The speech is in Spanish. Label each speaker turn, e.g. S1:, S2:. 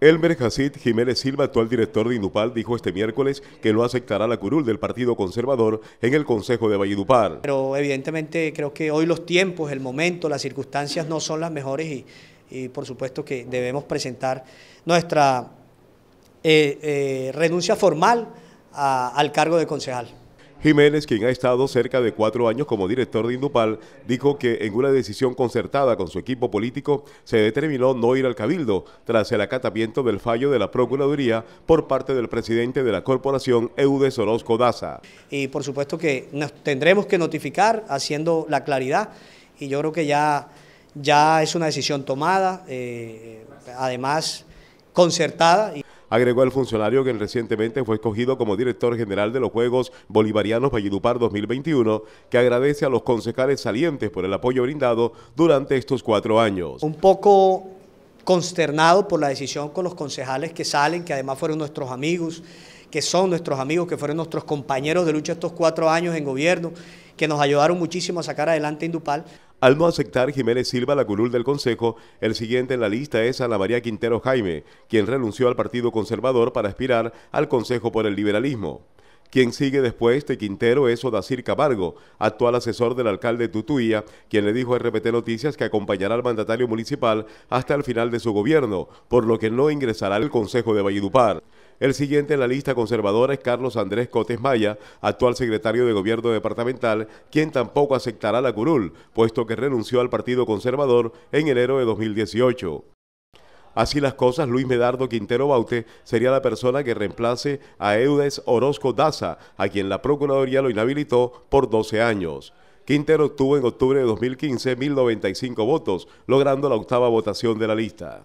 S1: Elmer Jacid Jiménez Silva, actual director de Indupal, dijo este miércoles que no aceptará la curul del Partido Conservador en el Consejo de Valledupar.
S2: Pero evidentemente creo que hoy los tiempos, el momento, las circunstancias no son las mejores y, por supuesto que debemos presentar nuestra eh, eh, renuncia formal al cargo de concejal.
S1: Jiménez, quien ha estado cerca de cuatro años como director de Indupal, dijo que en una decisión concertada con su equipo político se determinó no ir al cabildo tras el acatamiento del fallo de la Procuraduría por parte del presidente de la corporación, Eudes Orozco Daza.
S2: Y por supuesto que nos tendremos que notificar haciendo la claridad y yo creo que ya, ya es una decisión tomada, eh,
S1: además concertada. Agregó el funcionario que recientemente fue escogido como director general de los Juegos Bolivarianos Valledupar 2021, que agradece a los concejales salientes por el apoyo brindado durante estos cuatro años. Un poco consternado
S2: por la decisión con los concejales que salen, que además fueron nuestros amigos, que son nuestros amigos, que fueron nuestros compañeros de lucha estos cuatro años en gobierno, que nos ayudaron muchísimo a sacar adelante
S1: Indupal. Al no aceptar Jiménez Silva la curul del Consejo, el siguiente en la lista es Ana María Quintero Jaime, quien renunció al Partido Conservador para aspirar al Consejo por el Liberalismo. Quien sigue después de Quintero es Odacir Camargo, actual asesor del alcalde Tutuía, quien le dijo a RPT Noticias que acompañará al mandatario municipal hasta el final de su gobierno, por lo que no ingresará al Consejo de Valledupar. El siguiente en la lista conservadora es Carlos Andrés Cotes Maya, actual secretario de Gobierno Departamental, quien tampoco aceptará la curul, puesto que renunció al Partido Conservador en enero de 2018. Así las cosas, Luis Medardo Quintero Baute sería la persona que reemplace a Eudes Orozco Daza, a quien la Procuraduría lo inhabilitó por 12 años. Quintero obtuvo en octubre de 2015 1.095 votos, logrando la octava votación de la lista.